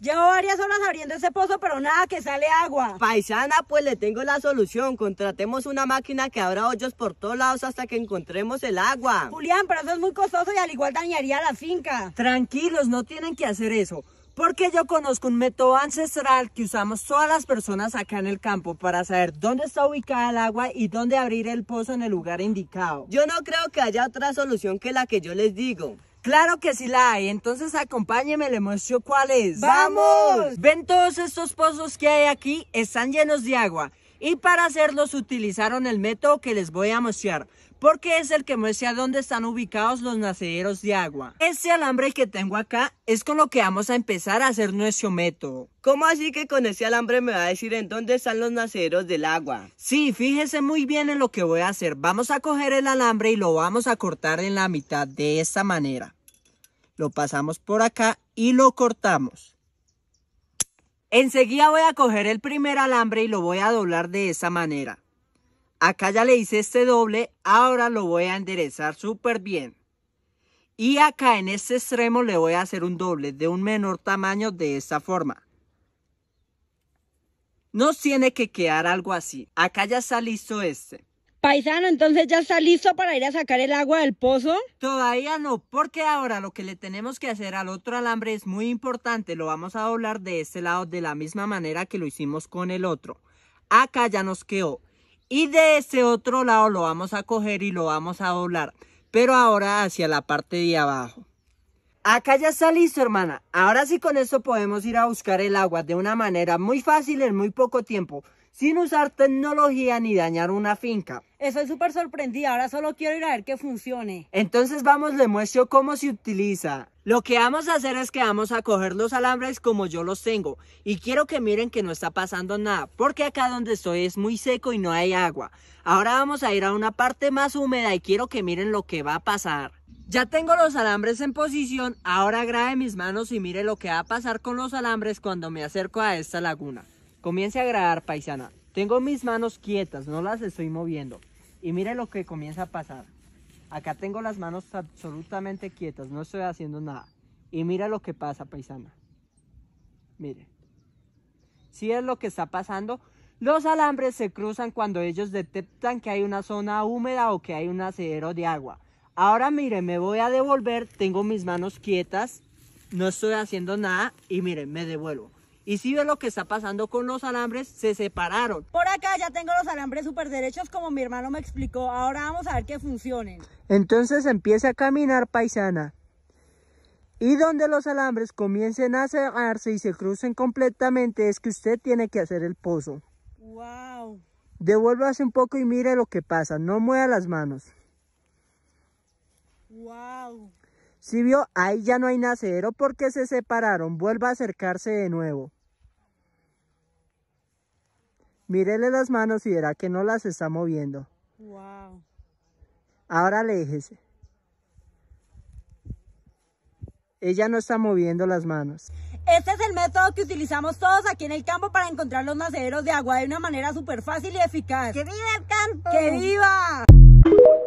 Llevo varias horas abriendo ese pozo, pero nada que sale agua. Paisana, pues le tengo la solución. Contratemos una máquina que abra hoyos por todos lados hasta que encontremos el agua. Julián, pero eso es muy costoso y al igual dañaría la finca. Tranquilos, no tienen que hacer eso. Porque yo conozco un método ancestral que usamos todas las personas acá en el campo para saber dónde está ubicada el agua y dónde abrir el pozo en el lugar indicado. Yo no creo que haya otra solución que la que yo les digo. Claro que sí la hay, entonces acompáñeme, le muestro cuál es. ¡Vamos! Ven todos estos pozos que hay aquí, están llenos de agua. Y para hacerlos utilizaron el método que les voy a mostrar, porque es el que muestra dónde están ubicados los nacederos de agua. Este alambre que tengo acá es con lo que vamos a empezar a hacer nuestro método. ¿Cómo así que con este alambre me va a decir en dónde están los nacederos del agua? Sí, fíjese muy bien en lo que voy a hacer. Vamos a coger el alambre y lo vamos a cortar en la mitad de esta manera lo pasamos por acá y lo cortamos. Enseguida voy a coger el primer alambre y lo voy a doblar de esa manera. Acá ya le hice este doble, ahora lo voy a enderezar súper bien. Y acá en este extremo le voy a hacer un doble de un menor tamaño de esta forma. Nos tiene que quedar algo así. Acá ya está listo este. Paisano, entonces ya está listo para ir a sacar el agua del pozo. Todavía no, porque ahora lo que le tenemos que hacer al otro alambre es muy importante. Lo vamos a doblar de este lado de la misma manera que lo hicimos con el otro. Acá ya nos quedó. Y de ese otro lado lo vamos a coger y lo vamos a doblar. Pero ahora hacia la parte de abajo. Acá ya está listo, hermana. Ahora sí con esto podemos ir a buscar el agua de una manera muy fácil en muy poco tiempo sin usar tecnología ni dañar una finca. Estoy súper sorprendida, ahora solo quiero ir a ver que funcione. Entonces vamos, le muestro cómo se utiliza. Lo que vamos a hacer es que vamos a coger los alambres como yo los tengo. Y quiero que miren que no está pasando nada, porque acá donde estoy es muy seco y no hay agua. Ahora vamos a ir a una parte más húmeda y quiero que miren lo que va a pasar. Ya tengo los alambres en posición, ahora grabe mis manos y mire lo que va a pasar con los alambres cuando me acerco a esta laguna. Comience a grabar, paisana. Tengo mis manos quietas, no las estoy moviendo. Y mire lo que comienza a pasar. Acá tengo las manos absolutamente quietas, no estoy haciendo nada. Y mire lo que pasa, paisana. Mire. Si es lo que está pasando, los alambres se cruzan cuando ellos detectan que hay una zona húmeda o que hay un acero de agua. Ahora mire, me voy a devolver, tengo mis manos quietas, no estoy haciendo nada y mire, me devuelvo. Y si ve lo que está pasando con los alambres, se separaron. Por acá ya tengo los alambres súper derechos como mi hermano me explicó. Ahora vamos a ver que funcionen. Entonces empieza a caminar paisana. Y donde los alambres comiencen a cerrarse y se crucen completamente es que usted tiene que hacer el pozo. ¡Wow! Devuélvase un poco y mire lo que pasa. No mueva las manos. ¡Wow! Si vio, ahí ya no hay nacedero porque se separaron. Vuelva a acercarse de nuevo. Mírele las manos y verá que no las está moviendo. Wow. Ahora aléjese. Ella no está moviendo las manos. Este es el método que utilizamos todos aquí en el campo para encontrar los nacederos de agua de una manera súper fácil y eficaz. ¡Que viva el campo! ¡Que viva!